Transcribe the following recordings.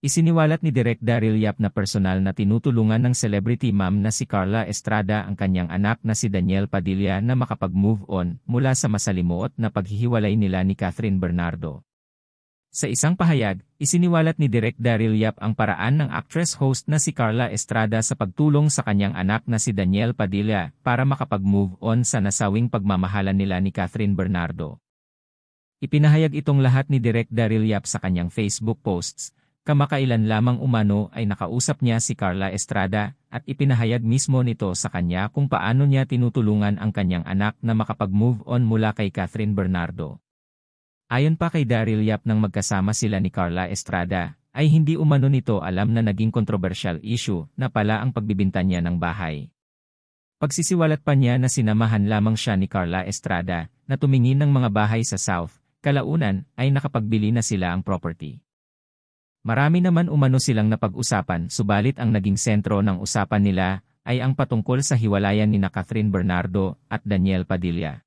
Isiniwalat ni Direk Daryl Yap na personal na tinutulungan ng celebrity mom na si Carla Estrada ang kanyang anak na si Daniel Padilla na makapag-move on mula sa masalimuot na paghihiwalay nila ni Catherine Bernardo. Sa isang pahayag, isiniwalat ni Direk Daryl Yap ang paraan ng actress-host na si Carla Estrada sa pagtulong sa kanyang anak na si Daniel Padilla para makapag-move on sa nasawing pagmamahalan nila ni Catherine Bernardo. Ipinahayag itong lahat ni Direk Daryl Yap sa kanyang Facebook posts Kamakailan lamang umano ay nakausap niya si Carla Estrada at ipinahayag mismo nito sa kanya kung paano niya tinutulungan ang kanyang anak na makapag-move on mula kay Catherine Bernardo. Ayon pa kay Daryl Yap nang magkasama sila ni Carla Estrada, ay hindi umano nito alam na naging controversial issue na pala ang pagbibinta niya ng bahay. Pagsisiwalat pa niya na sinamahan lamang siya ni Carla Estrada na tumingin ng mga bahay sa South, kalaunan ay nakapagbili na sila ang property. Marami naman umano silang napag-usapan subalit ang naging sentro ng usapan nila ay ang patungkol sa hiwalayan ni na Catherine Bernardo at Daniel Padilla.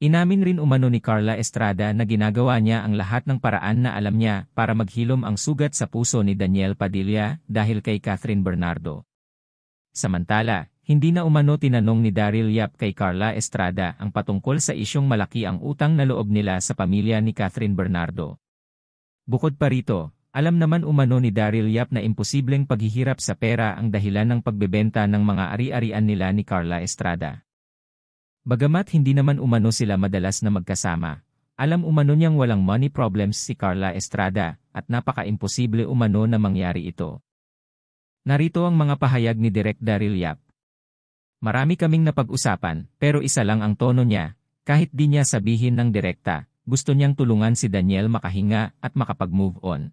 Inamin rin umano ni Carla Estrada na ginagawa niya ang lahat ng paraan na alam niya para maghilom ang sugat sa puso ni Daniel Padilla dahil kay Catherine Bernardo. Samantala, hindi na umano tinanong ni Daryl Yap kay Carla Estrada ang patungkol sa isyong malaki ang utang na loob nila sa pamilya ni Catherine Bernardo. Bukod pa rito, alam naman umano ni Daryl Yap na imposibleng paghihirap sa pera ang dahilan ng pagbebenta ng mga ari-arian nila ni Carla Estrada. Bagamat hindi naman umano sila madalas na magkasama, alam umano niyang walang money problems si Carla Estrada at napaka-imposible umano na mangyari ito. Narito ang mga pahayag ni Direk Daryl Yap. Marami kaming napag-usapan pero isa lang ang tono niya, kahit di niya sabihin ng direkta, gusto niyang tulungan si Daniel makahinga at makapag-move on.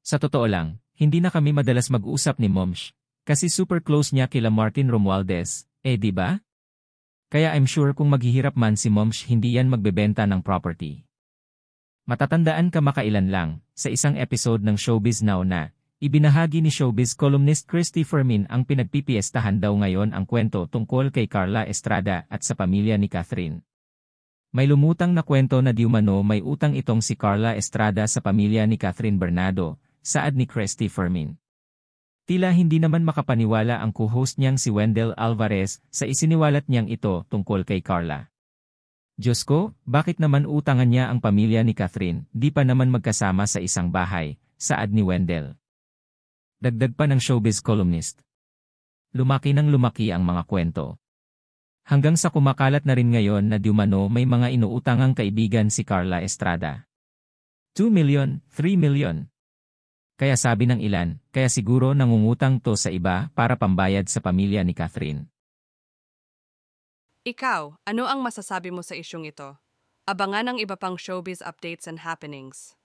Sa totoo lang, hindi na kami madalas mag-usap ni Momsh, kasi super close niya kila Martin Romualdez, eh di ba? Kaya I'm sure kung maghihirap man si Momsh hindi yan magbebenta ng property. Matatandaan ka makailan lang, sa isang episode ng Showbiz Now na, ibinahagi ni showbiz columnist Christy Fermin ang pinagpipiestahan daw ngayon ang kwento tungkol kay Carla Estrada at sa pamilya ni Catherine. May lumutang na kwento na di umano may utang itong si Carla Estrada sa pamilya ni Catherine Bernardo, saad ni Cresty Fermin. Tila hindi naman makapaniwala ang co-host niyang si Wendell Alvarez sa isiniwalat niyang ito tungkol kay Carla. Diyos ko, bakit naman utangan niya ang pamilya ni Catherine, di pa naman magkasama sa isang bahay, saad ni Wendell. Dagdag pa ng showbiz columnist. Lumaki ng lumaki ang mga kwento. Hanggang sa kumakalat na rin ngayon na Diumano may mga inuutangang kaibigan si Carla Estrada. 2 million, 3 million, kaya sabi ng ilan, kaya siguro nangungutang to sa iba para pambayad sa pamilya ni Catherine. Ikaw, ano ang masasabi mo sa isyung ito? Abangan ang iba pang showbiz updates and happenings.